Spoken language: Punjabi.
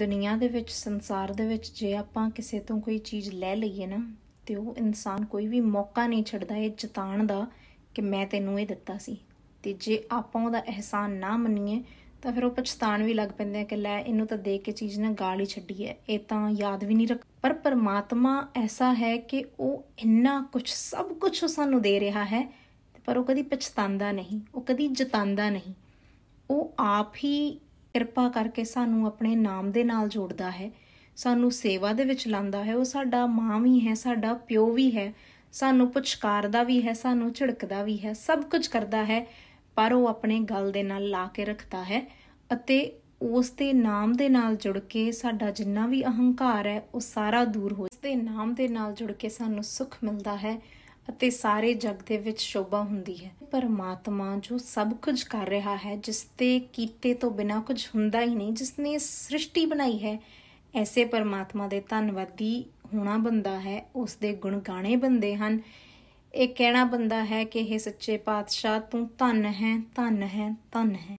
ਦੁਨੀਆ ਦੇ ਵਿੱਚ ਸੰਸਾਰ ਦੇ ਵਿੱਚ ਜੇ ਆਪਾਂ ਕਿਸੇ ਤੋਂ ਕੋਈ ਚੀਜ਼ ਲੈ ਲਈਏ ਨਾ ਤੇ ਉਹ ਇਨਸਾਨ ਕੋਈ ਵੀ ਮੌਕਾ ਨਹੀਂ ਛੱਡਦਾ ਇਹ ਜਤਾਣ ਦਾ ਕਿ ਮੈਂ ਤੈਨੂੰ ਇਹ ਦਿੱਤਾ ਸੀ ਤੇ ਜੇ ਆਪਾਂ ਉਹਦਾ ਅਹਿਸਾਨ ਨਾ ਮੰਨੀਏ ਤਾਂ ਫਿਰ ਉਹ ਪਛਤਾਣ ਵੀ ਲੱਗ ਪੈਂਦੇ ਆ ਕਿ ਲੈ ਇਹਨੂੰ ਤਾਂ ਦੇਖ ਕੇ ਚੀਜ਼ ਨਾ ਗਾਲ ਹੀ ਛੱਡੀ ਐ ਇਹ ਤਾਂ ਯਾਦ ਵੀ ਨਹੀਂ ਰੱਖ ਪਰ ਪਰਮਾਤਮਾ ਐਸਾ ਹੈ ਕਿ ਉਹ ਇੰਨਾ ਕੁਝ ਸਭ ਕੁਝ ਸਾਨੂੰ ਦੇ ਰਿਹਾ ਹੈ ਪਰ ਉਹ ਕਦੀ ਪਛਤਾਉਂਦਾ ਨਹੀਂ ਉਹ ਕਦੀ ਜਤਾਉਂਦਾ ਨਹੀਂ ਉਹ ਆਪ ਹੀ ਕਿਰਪਾ ਕਰਕੇ ਸਾਨੂੰ ਆਪਣੇ ਨਾਮ ਦੇ ਨਾਲ ਜੋੜਦਾ ਹੈ ਸਾਨੂੰ ਸੇਵਾ ਦੇ ਵਿੱਚ ਲਾਂਦਾ ਹੈ ਉਹ ਸਾਡਾ ਮਾਂ ਵੀ ਹੈ ਸਾਡਾ ਪਿਓ ਵੀ ਹੈ ਸਾਨੂੰ ਪੁਚਕਾਰਦਾ ਵੀ ਹੈ ਸਾਨੂੰ ਝਿੜਕਦਾ ਵੀ ਹੈ ਸਭ ਕੁਝ ਕਰਦਾ ਹੈ ਪਰ ਉਹ ਆਪਣੇ ਗਲ ਦੇ ਨਾਲ ਲਾ ਕੇ ਰੱਖਦਾ ਹੈ ਅਤੇ ਉਸ ਦੇ ਨਾਮ ਦੇ ਨਾਲ ਜੁੜ ਕੇ ਸਾਡਾ ਜਿੰਨਾ ਵੀ ਅਹੰਕਾਰ ਹੈ ਉਹ ਸਾਰਾ ਦੂਰ ਹੋ ਉਸ ਦੇ ਨਾਮ ਦੇ ਨਾਲ ਜੁੜ ਕੇ ਸਾਨੂੰ ਸੁੱਖ ਮਿਲਦਾ ਹੈ ਅਤੇ ਸਾਰੇ ਜਗ ਦੇ ਵਿੱਚ ਸ਼ੋਭਾ ਹੁੰਦੀ ਹੈ ਪਰਮਾਤਮਾ ਜੋ ਸਭ ਕੁਝ ਕਰ ਰਿਹਾ ਹੈ ਜਿਸ ਤੇ ਕੀਤੇ ਤੋਂ ਬਿਨਾ ਕੁਝ ਹੁੰਦਾ ਹੀ ਨਹੀਂ ਜਿਸ ਨੇ ਸ੍ਰਿਸ਼ਟੀ ਬਣਾਈ ਹੈ ਐਸੇ ਪਰਮਾਤਮਾ ਦੇ ਧੰਨਵਾਦੀ ਹੋਣਾ ਬੰਦਾ ਹੈ ਉਸ ਦੇ ਗੁਣ ਗਾਣੇ ਬੰਦੇ ਹਨ ਇਹ ਕਹਿਣਾ ਬੰਦਾ ਹੈ ਕਿ ਇਹ ਸੱਚੇ ਪਾਤਸ਼ਾਹ ਤੂੰ ਧੰਨ ਹੈ ਧੰਨ ਹੈ ਧੰਨ ਹੈ